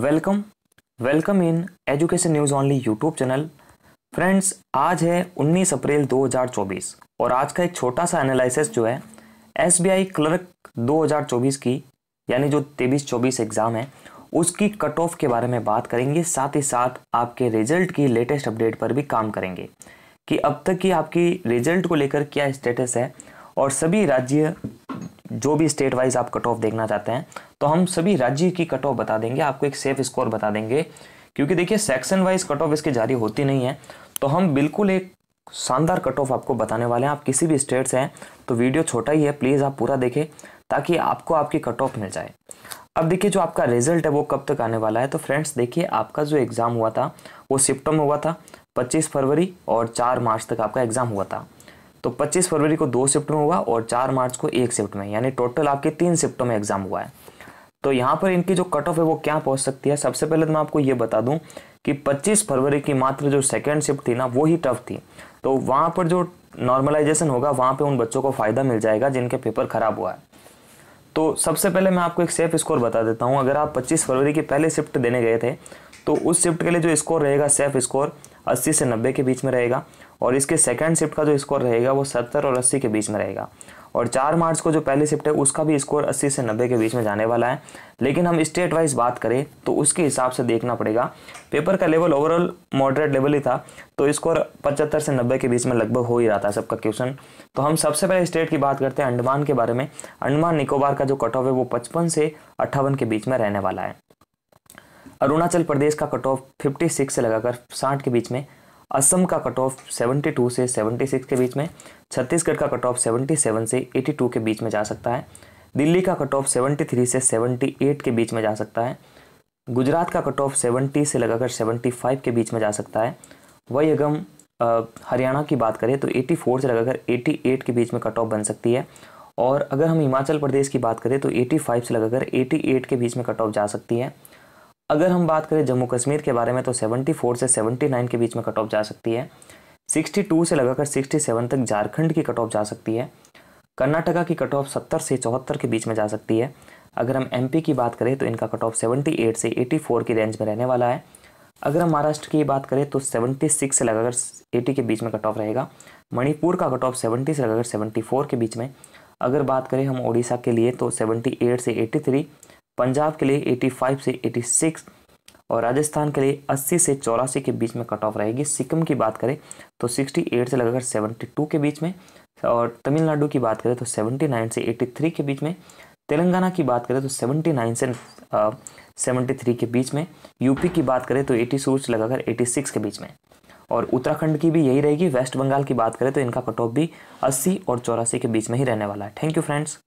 welcome welcome in education news only YouTube channel friends आज है 19 अप्रैल 2024 और आज का एक छोटा सा एनालिसिस जो है एस क्लर्क 2024 की यानी जो तेईस चौबीस एग्ज़ाम है उसकी कट ऑफ के बारे में बात करेंगे साथ ही साथ आपके रिजल्ट की लेटेस्ट अपडेट पर भी काम करेंगे कि अब तक की आपकी रिजल्ट को लेकर क्या स्टेटस है और सभी राज्य जो भी स्टेट वाइज आप कट ऑफ देखना चाहते हैं तो हम सभी राज्य की कट ऑफ बता देंगे आपको एक सेफ स्कोर बता देंगे क्योंकि देखिए सेक्शन वाइज कट ऑफ इसके जारी होती नहीं है तो हम बिल्कुल एक शानदार कट ऑफ आपको बताने वाले हैं आप किसी भी स्टेट से हैं तो वीडियो छोटा ही है प्लीज़ आप पूरा देखें ताकि आपको आपकी कट ऑफ मिल जाए अब देखिए जो आपका रिजल्ट है वो कब तक आने वाला है तो फ्रेंड्स देखिए आपका जो एग्ज़ाम हुआ था वो सिप्टम हुआ था 25 फरवरी और 4 मार्च तक आपका एग्ज़ाम हुआ था तो 25 फरवरी को दो शिफ्ट में हुआ और 4 मार्च को एक शिफ्ट में यानी टोटल आपके तीन शिफ्टों में एग्ज़ाम हुआ है तो यहाँ पर इनकी जो कट ऑफ है वो क्या पहुँच सकती है सबसे पहले तो मैं आपको ये बता दूँ कि 25 फरवरी की मात्र जो सेकेंड शिफ्ट थी ना वो ही टफ थी तो वहाँ पर जो नॉर्मलाइजेशन होगा वहाँ पे उन बच्चों को फ़ायदा मिल जाएगा जिनके पेपर ख़राब हुआ है तो सबसे पहले मैं आपको एक सेफ स्कोर बता देता हूँ अगर आप पच्चीस फरवरी की पहले शिफ्ट देने गए थे तो उस शिफ्ट के लिए जो स्कोर रहेगा सेफ स्कोर 80 से 90 के बीच में रहेगा और इसके सेकंड शिफ्ट का जो स्कोर रहेगा वो 70 और 80 के बीच में रहेगा और चार मार्च को जो पहली शिफ्ट है उसका भी स्कोर अस्सी से नब्बे के बीच में जाने वाला है लेकिन हम स्टेट वाइज बात करें तो उसके हिसाब से देखना पड़ेगा पेपर का लेवल ओवरऑल मॉडरेट लेवल ही था तो स्कोर पचहत्तर से नब्बे के बीच में लगभग हो ही रहा था सबका क्वेश्चन तो हम सबसे पहले स्टेट की बात करते हैं अंडमान के बारे में अंडमान निकोबार का जो कट ऑफ है वो पचपन से अट्ठावन के बीच में रहने वाला है अरुणाचल प्रदेश का कट ऑफ फिफ्टी से लगाकर साठ के बीच में असम का कट ऑफ टू से सिक्स के बीच में छत्तीसगढ़ का कट ऑफ सेवन से एटी टू के बीच में जा सकता है दिल्ली का कट ऑफ थ्री से एट के बीच में जा सकता है गुजरात का कट ऑफ सेवेंटी से लगाकर फाइव के बीच में जा सकता है वही अगम हरियाणा की बात करें तो फोर से लगाकर एट के बीच में कट ऑफ बन सकती है और अगर हम हिमाचल प्रदेश की बात करें तो फाइव से लगाकर एट के बीच में कट ऑफ जा सकती है अगर हम बात करें जम्मू कश्मीर के बारे में तो 74 से 79 के बीच में कट ऑफ जा सकती है 62 से लगाकर 67 तक झारखंड की कट ऑफ जा सकती है कर्नाटका की कट ऑफ सत्तर से चौहत्तर के बीच में जा सकती है अगर हम एम की बात करें तो इनका कट ऑफ 78 से 84 की रेंज में रहने वाला है अगर हम महाराष्ट्र की बात करें तो 76 से लगाकर 80 के बीच में कट ऑफ रहेगा मणिपुर का कट ऑफ 70 से लगाकर 74 के बीच में अगर बात करें हम उड़ीसा के लिए तो 78 से 83 पंजाब के लिए 85 से 86 और राजस्थान के लिए 80 से चौरासी के बीच में कट ऑफ रहेगी सिक्किम की बात करें तो 68 से लगाकर 72 के बीच में और तमिलनाडु की बात करें तो 79 से 83 के बीच में तेलंगाना की बात करें तो 79 से आ, 73 के बीच में यूपी की बात करें तो 84 से लगाकर सिक्स के बीच में और उत्तराखंड की भी यही रहेगी वेस्ट बंगाल की बात करें तो इनका कट ऑफ भी अस्सी और चौरासी के बीच में ही रहने वाला है थैंक यू फ्रेंड्स